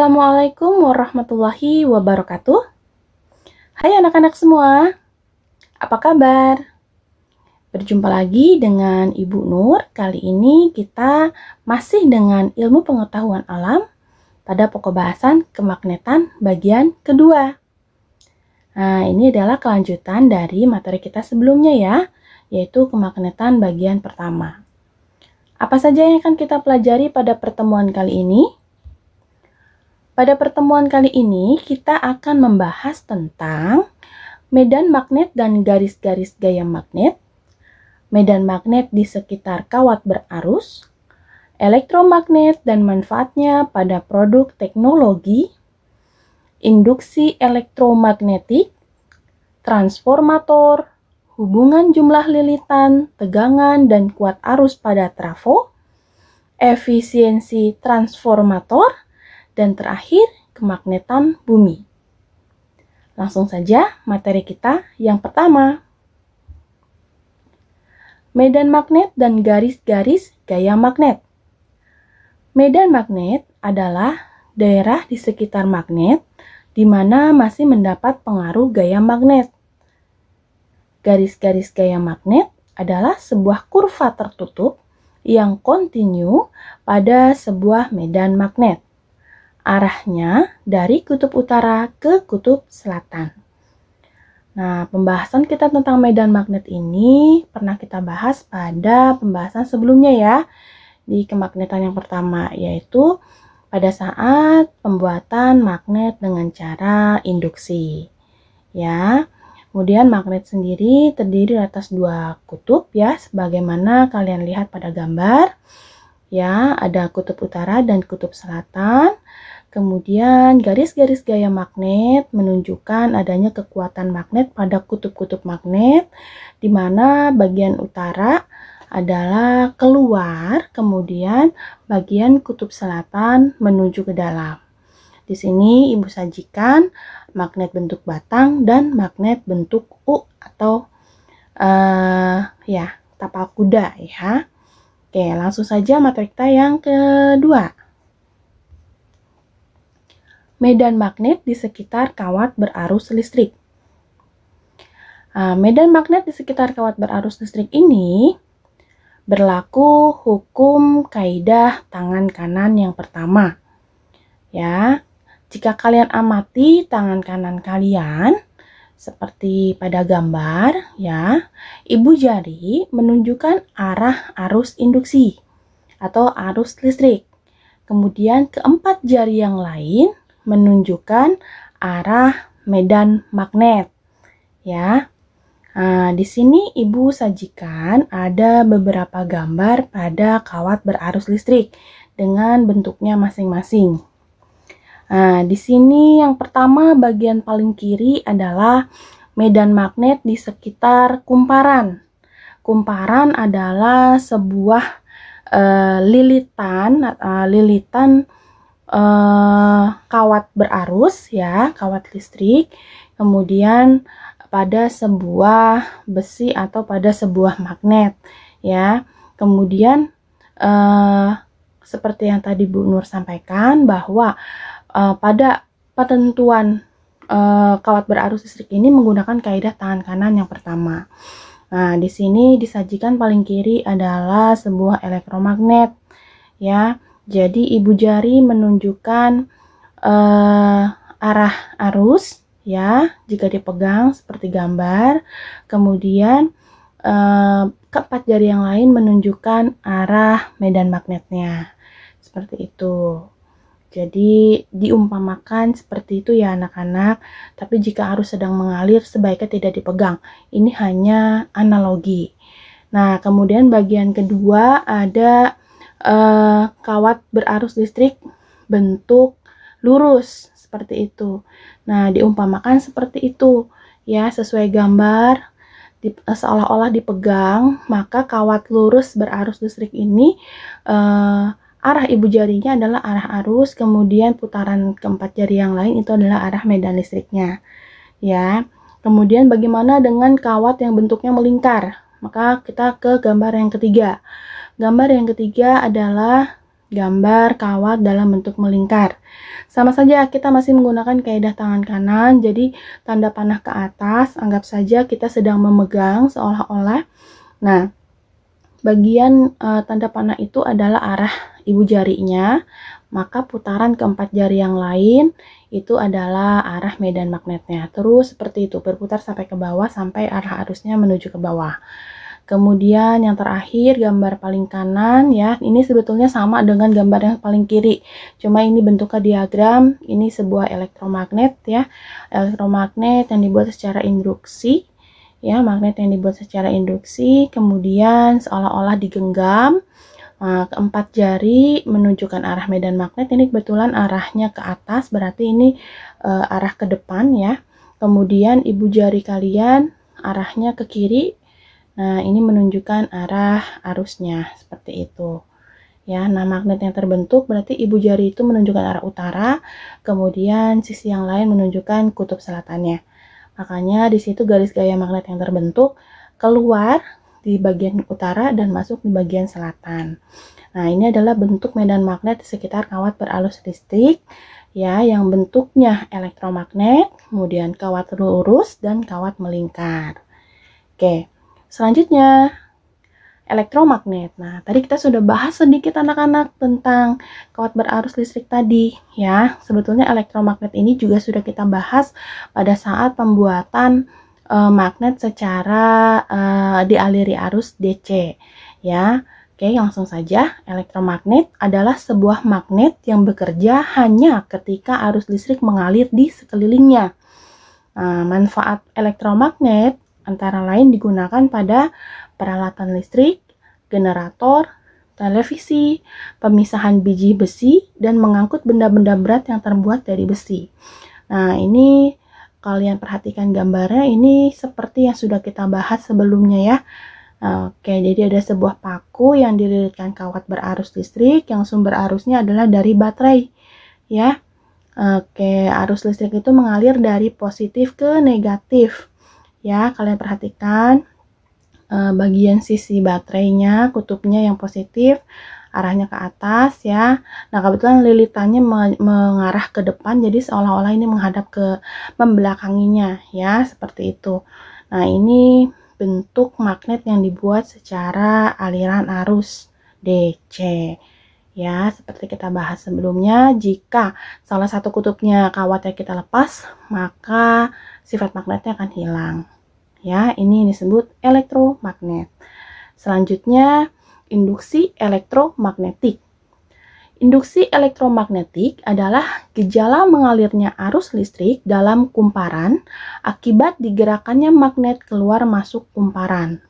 Assalamualaikum warahmatullahi wabarakatuh. Hai anak-anak semua, apa kabar? Berjumpa lagi dengan Ibu Nur. Kali ini kita masih dengan ilmu pengetahuan alam pada pokok bahasan kemagnetan bagian kedua. Nah, ini adalah kelanjutan dari materi kita sebelumnya ya, yaitu kemagnetan bagian pertama. Apa saja yang akan kita pelajari pada pertemuan kali ini? Pada pertemuan kali ini kita akan membahas tentang medan magnet dan garis-garis gaya magnet, medan magnet di sekitar kawat berarus, elektromagnet dan manfaatnya pada produk teknologi, induksi elektromagnetik, transformator, hubungan jumlah lilitan, tegangan, dan kuat arus pada trafo, efisiensi transformator, dan terakhir kemagnetan bumi. Langsung saja materi kita yang pertama. Medan magnet dan garis-garis gaya magnet. Medan magnet adalah daerah di sekitar magnet di mana masih mendapat pengaruh gaya magnet. Garis-garis gaya magnet adalah sebuah kurva tertutup yang kontinu pada sebuah medan magnet arahnya dari kutub utara ke kutub selatan. Nah, pembahasan kita tentang medan magnet ini pernah kita bahas pada pembahasan sebelumnya ya, di kemagnetan yang pertama, yaitu pada saat pembuatan magnet dengan cara induksi. Ya. Kemudian magnet sendiri terdiri atas dua kutub ya, sebagaimana kalian lihat pada gambar ya ada kutub utara dan kutub selatan kemudian garis-garis gaya magnet menunjukkan adanya kekuatan magnet pada kutub-kutub magnet di mana bagian utara adalah keluar kemudian bagian kutub selatan menuju ke dalam di sini ibu sajikan magnet bentuk batang dan magnet bentuk U atau uh, ya tapal kuda ya Oke, langsung saja materi kita yang kedua. Medan magnet di sekitar kawat berarus listrik. Ah, medan magnet di sekitar kawat berarus listrik ini berlaku hukum kaidah tangan kanan yang pertama. Ya, jika kalian amati tangan kanan kalian, seperti pada gambar ya, ibu jari menunjukkan arah arus induksi atau arus listrik. Kemudian keempat jari yang lain menunjukkan arah medan magnet. Ya. Nah, di sini ibu sajikan ada beberapa gambar pada kawat berarus listrik dengan bentuknya masing-masing. Nah, di sini yang pertama bagian paling kiri adalah medan magnet di sekitar kumparan. Kumparan adalah sebuah uh, lilitan, uh, lilitan uh, kawat berarus ya, kawat listrik. Kemudian pada sebuah besi atau pada sebuah magnet ya. Kemudian seperti yang tadi Bu Nur sampaikan bahwa uh, pada penentuan uh, kawat berarus listrik ini menggunakan kaidah tangan kanan yang pertama. Nah, di sini disajikan paling kiri adalah sebuah elektromagnet ya. Jadi ibu jari menunjukkan uh, arah arus ya jika dipegang seperti gambar. Kemudian uh, keempat jari yang lain menunjukkan arah medan magnetnya. Seperti itu. Jadi diumpamakan seperti itu ya anak-anak, tapi jika arus sedang mengalir sebaiknya tidak dipegang. Ini hanya analogi. Nah, kemudian bagian kedua ada eh, kawat berarus listrik bentuk lurus seperti itu. Nah, diumpamakan seperti itu ya sesuai gambar di, eh, seolah-olah dipegang, maka kawat lurus berarus listrik ini eh, arah ibu jarinya adalah arah arus, kemudian putaran keempat jari yang lain itu adalah arah medan listriknya. Ya. Kemudian bagaimana dengan kawat yang bentuknya melingkar? Maka kita ke gambar yang ketiga. Gambar yang ketiga adalah gambar kawat dalam bentuk melingkar. Sama saja kita masih menggunakan kaidah tangan kanan, jadi tanda panah ke atas, anggap saja kita sedang memegang seolah-olah. Nah, bagian uh, tanda panah itu adalah arah ibu jarinya, maka putaran keempat jari yang lain itu adalah arah medan magnetnya. Terus seperti itu, berputar sampai ke bawah sampai arah arusnya menuju ke bawah. Kemudian yang terakhir gambar paling kanan ya, ini sebetulnya sama dengan gambar yang paling kiri. Cuma ini bentuknya diagram, ini sebuah elektromagnet ya. Elektromagnet yang dibuat secara induksi ya magnet yang dibuat secara induksi kemudian seolah-olah digenggam nah, keempat jari menunjukkan arah medan magnet ini kebetulan arahnya ke atas berarti ini uh, arah ke depan ya kemudian ibu jari kalian arahnya ke kiri nah ini menunjukkan arah arusnya seperti itu ya nah magnet yang terbentuk berarti ibu jari itu menunjukkan arah utara kemudian sisi yang lain menunjukkan kutub selatannya Makanya di situ garis gaya magnet yang terbentuk keluar di bagian utara dan masuk di bagian selatan. Nah, ini adalah bentuk medan magnet di sekitar kawat beralus listrik ya yang bentuknya elektromagnet, kemudian kawat lurus dan kawat melingkar. Oke. Selanjutnya, elektromagnet. Nah, tadi kita sudah bahas sedikit anak-anak tentang kawat berarus listrik tadi ya. Sebetulnya elektromagnet ini juga sudah kita bahas pada saat pembuatan e, magnet secara e, dialiri arus DC ya. Oke, langsung saja. Elektromagnet adalah sebuah magnet yang bekerja hanya ketika arus listrik mengalir di sekelilingnya. Nah, manfaat elektromagnet antara lain digunakan pada peralatan listrik, generator, televisi, pemisahan biji besi, dan mengangkut benda-benda berat yang terbuat dari besi. Nah, ini kalian perhatikan gambarnya, ini seperti yang sudah kita bahas sebelumnya ya. Oke, jadi ada sebuah paku yang dililitkan kawat berarus listrik yang sumber arusnya adalah dari baterai. Ya. Oke, arus listrik itu mengalir dari positif ke negatif ya kalian perhatikan eh, bagian sisi baterainya kutubnya yang positif arahnya ke atas ya nah kebetulan lilitannya mengarah ke depan jadi seolah-olah ini menghadap ke membelakanginya ya seperti itu nah ini bentuk magnet yang dibuat secara aliran arus DC Ya, seperti kita bahas sebelumnya, jika salah satu kutubnya kawatnya kita lepas, maka sifat magnetnya akan hilang. Ya, ini disebut elektromagnet. Selanjutnya, induksi elektromagnetik. Induksi elektromagnetik adalah gejala mengalirnya arus listrik dalam kumparan akibat digerakannya magnet keluar masuk kumparan.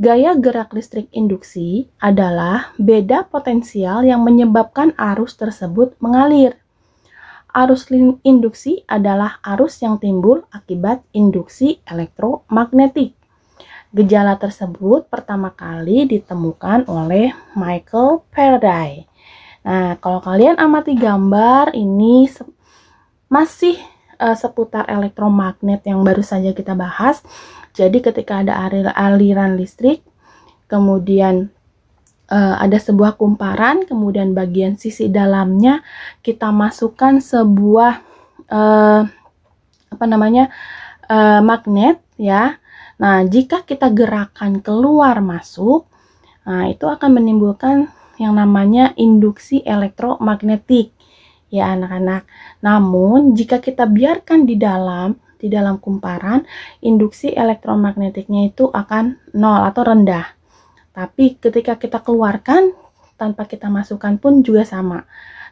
Gaya gerak listrik induksi adalah beda potensial yang menyebabkan arus tersebut mengalir. Arus induksi adalah arus yang timbul akibat induksi elektromagnetik. Gejala tersebut pertama kali ditemukan oleh Michael Faraday. Nah, kalau kalian amati gambar ini masih uh, seputar elektromagnet yang baru saja kita bahas. Jadi ketika ada aliran listrik, kemudian uh, ada sebuah kumparan, kemudian bagian sisi dalamnya kita masukkan sebuah uh, apa namanya uh, magnet ya. Nah, jika kita gerakan keluar masuk, nah itu akan menimbulkan yang namanya induksi elektromagnetik ya anak-anak. Namun jika kita biarkan di dalam di dalam kumparan, induksi elektromagnetiknya itu akan nol atau rendah. Tapi ketika kita keluarkan tanpa kita masukkan pun juga sama.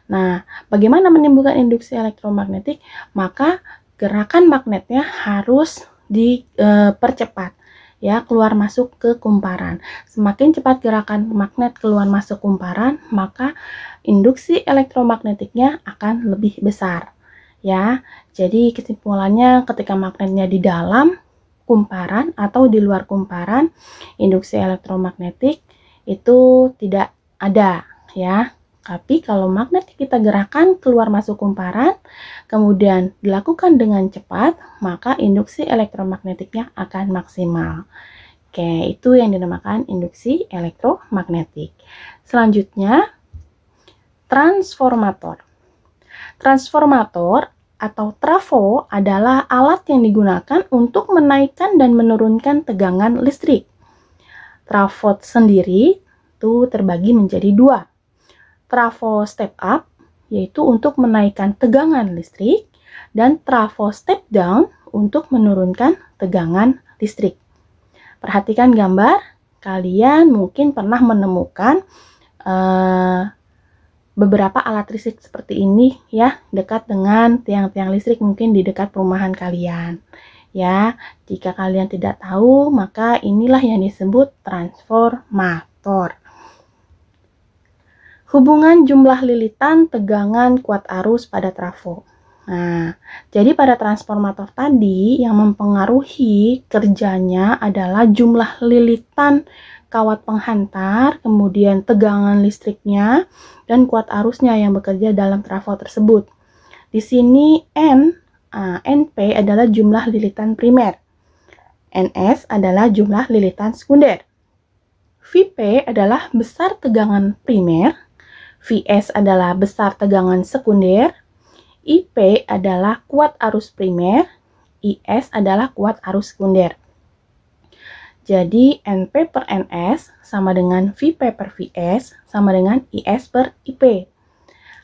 Nah, bagaimana menimbulkan induksi elektromagnetik? Maka gerakan magnetnya harus dipercepat. Eh, ya keluar masuk ke kumparan. Semakin cepat gerakan magnet keluar masuk kumparan, maka induksi elektromagnetiknya akan lebih besar. Ya, jadi kesimpulannya ketika magnetnya di dalam kumparan atau di luar kumparan, induksi elektromagnetik itu tidak ada, ya. Tapi kalau magnet kita gerakan keluar masuk kumparan, kemudian dilakukan dengan cepat, maka induksi elektromagnetiknya akan maksimal. Oke, itu yang dinamakan induksi elektromagnetik. Selanjutnya, transformator. Transformator atau trafo adalah alat yang digunakan untuk menaikkan dan menurunkan tegangan listrik. Trafo sendiri itu terbagi menjadi dua, trafo step up yaitu untuk menaikkan tegangan listrik dan trafo step down untuk menurunkan tegangan listrik. Perhatikan gambar, kalian mungkin pernah menemukan uh, beberapa alat listrik seperti ini ya dekat dengan tiang-tiang listrik mungkin di dekat perumahan kalian ya jika kalian tidak tahu maka inilah yang disebut transformator Hubungan jumlah lilitan tegangan kuat arus pada trafo. Nah, jadi pada transformator tadi yang mempengaruhi kerjanya adalah jumlah lilitan kawat penghantar, kemudian tegangan listriknya, dan kuat arusnya yang bekerja dalam trafo tersebut. Di sini N, uh, ah, NP adalah jumlah lilitan primer. NS adalah jumlah lilitan sekunder. VP adalah besar tegangan primer VS adalah besar tegangan sekunder, IP adalah kuat arus primer, IS adalah kuat arus sekunder. Jadi NP per NS sama dengan VP per VS sama dengan IS per IP.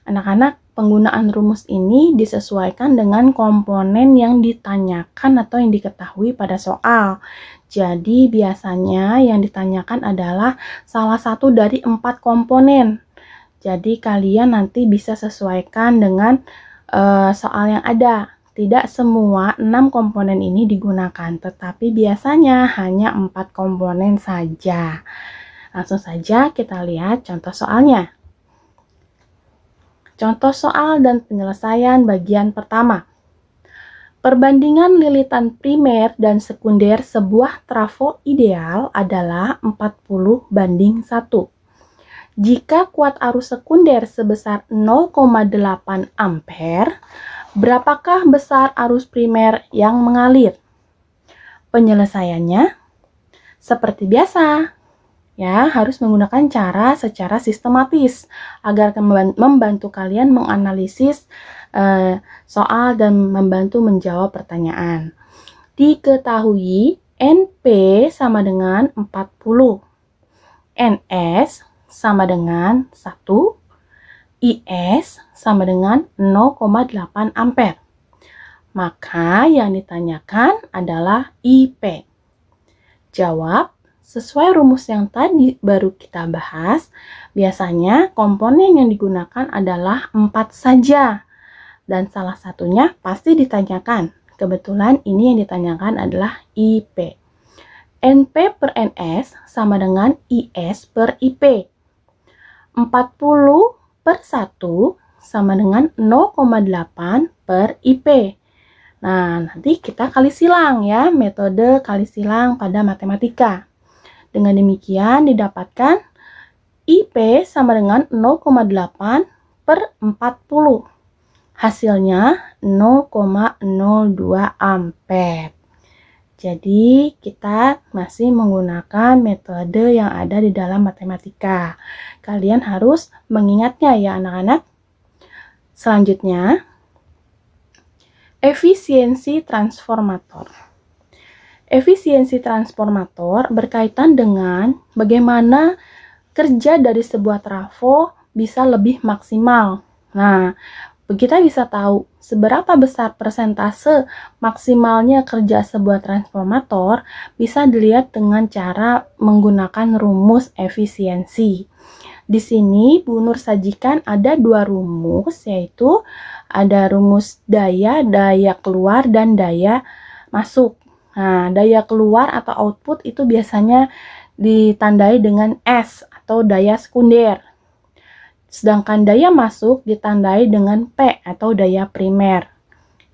Anak-anak, penggunaan rumus ini disesuaikan dengan komponen yang ditanyakan atau yang diketahui pada soal. Jadi biasanya yang ditanyakan adalah salah satu dari empat komponen jadi kalian nanti bisa sesuaikan dengan uh, soal yang ada. Tidak semua 6 komponen ini digunakan, tetapi biasanya hanya 4 komponen saja. Langsung saja kita lihat contoh soalnya. Contoh soal dan penyelesaian bagian pertama. Perbandingan lilitan primer dan sekunder sebuah trafo ideal adalah 40 banding 1. Jika kuat arus sekunder sebesar 0,8 ampere, berapakah besar arus primer yang mengalir? Penyelesaiannya seperti biasa, ya harus menggunakan cara secara sistematis agar membantu kalian menganalisis eh, soal dan membantu menjawab pertanyaan. Diketahui NP sama dengan 40. NS sama dengan 1, IS sama dengan 0,8 ampere. Maka yang ditanyakan adalah IP. Jawab, sesuai rumus yang tadi baru kita bahas, biasanya komponen yang digunakan adalah 4 saja. Dan salah satunya pasti ditanyakan. Kebetulan ini yang ditanyakan adalah IP. NP per NS sama dengan IS per IP. 40 per 1 sama dengan 0,8 per IP. Nah, nanti kita kali silang ya, metode kali silang pada matematika. Dengan demikian didapatkan IP sama dengan 0,8 per 40. Hasilnya 0,02 ampere. Jadi, kita masih menggunakan metode yang ada di dalam matematika. Kalian harus mengingatnya ya anak-anak. Selanjutnya, efisiensi transformator. Efisiensi transformator berkaitan dengan bagaimana kerja dari sebuah trafo bisa lebih maksimal. Nah, kita bisa tahu seberapa besar persentase maksimalnya kerja sebuah transformator bisa dilihat dengan cara menggunakan rumus efisiensi. Di sini Bu Nur sajikan ada dua rumus yaitu ada rumus daya, daya keluar dan daya masuk. Nah, daya keluar atau output itu biasanya ditandai dengan S atau daya sekunder. Sedangkan daya masuk ditandai dengan P atau daya primer.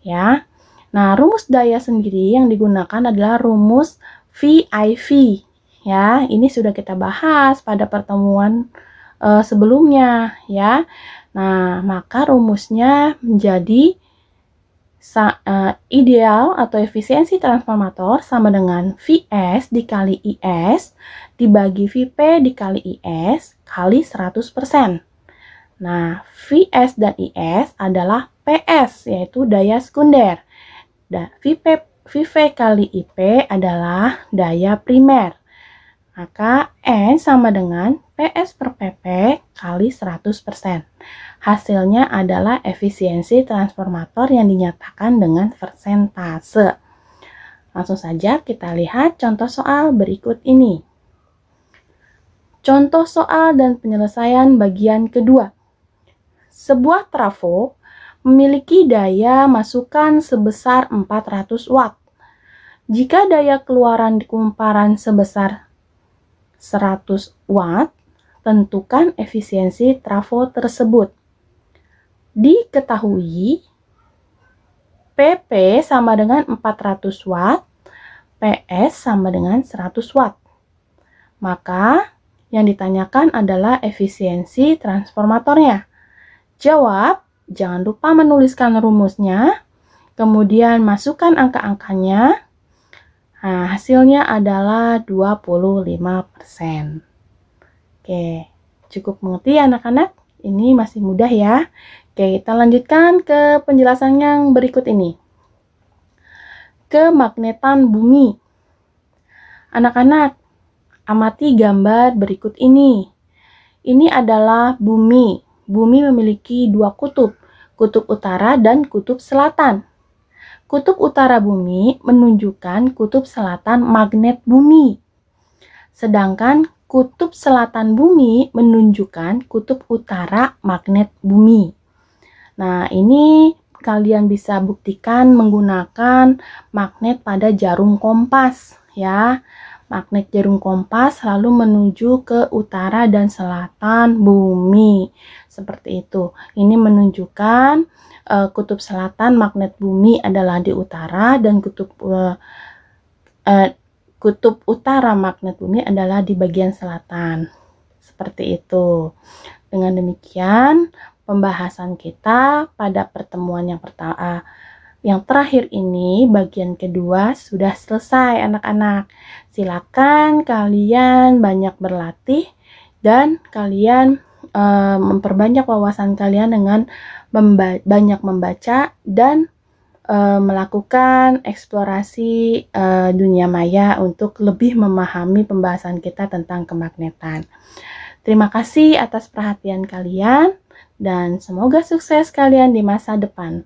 Ya. Nah, rumus daya sendiri yang digunakan adalah rumus VIV. Ya, ini sudah kita bahas pada pertemuan uh, sebelumnya, ya. Nah, maka rumusnya menjadi Sa, uh, ideal atau efisiensi transformator sama dengan Vs dikali Is dibagi Vp dikali Is kali 100%. Nah, VS dan IS adalah PS, yaitu daya sekunder. Dan VP, VV kali IP adalah daya primer. Maka N sama dengan PS per PP kali 100%. Hasilnya adalah efisiensi transformator yang dinyatakan dengan persentase. Langsung saja kita lihat contoh soal berikut ini. Contoh soal dan penyelesaian bagian kedua. Sebuah trafo memiliki daya masukan sebesar 400 watt. Jika daya keluaran di kumparan sebesar 100 watt, tentukan efisiensi trafo tersebut. Diketahui PP sama dengan 400 watt, PS sama dengan 100 watt. Maka yang ditanyakan adalah efisiensi transformatornya. Jawab, jangan lupa menuliskan rumusnya, kemudian masukkan angka-angkanya. Nah, hasilnya adalah 25%. Oke, cukup mengerti ya anak-anak? Ini masih mudah ya. Oke, kita lanjutkan ke penjelasan yang berikut ini. Ke magnetan bumi. Anak-anak, amati gambar berikut ini. Ini adalah bumi bumi memiliki dua kutub, kutub utara dan kutub selatan. Kutub utara bumi menunjukkan kutub selatan magnet bumi. Sedangkan kutub selatan bumi menunjukkan kutub utara magnet bumi. Nah, ini kalian bisa buktikan menggunakan magnet pada jarum kompas ya. Magnet jarum kompas lalu menuju ke utara dan selatan bumi. Seperti itu. Ini menunjukkan e, kutub selatan magnet bumi adalah di utara dan kutub e, e, kutub utara magnet bumi adalah di bagian selatan. Seperti itu. Dengan demikian, pembahasan kita pada pertemuan yang pertama yang terakhir ini bagian kedua sudah selesai anak-anak. Silakan kalian banyak berlatih dan kalian e, memperbanyak wawasan kalian dengan memba banyak membaca dan e, melakukan eksplorasi e, dunia maya untuk lebih memahami pembahasan kita tentang kemagnetan. Terima kasih atas perhatian kalian dan semoga sukses kalian di masa depan.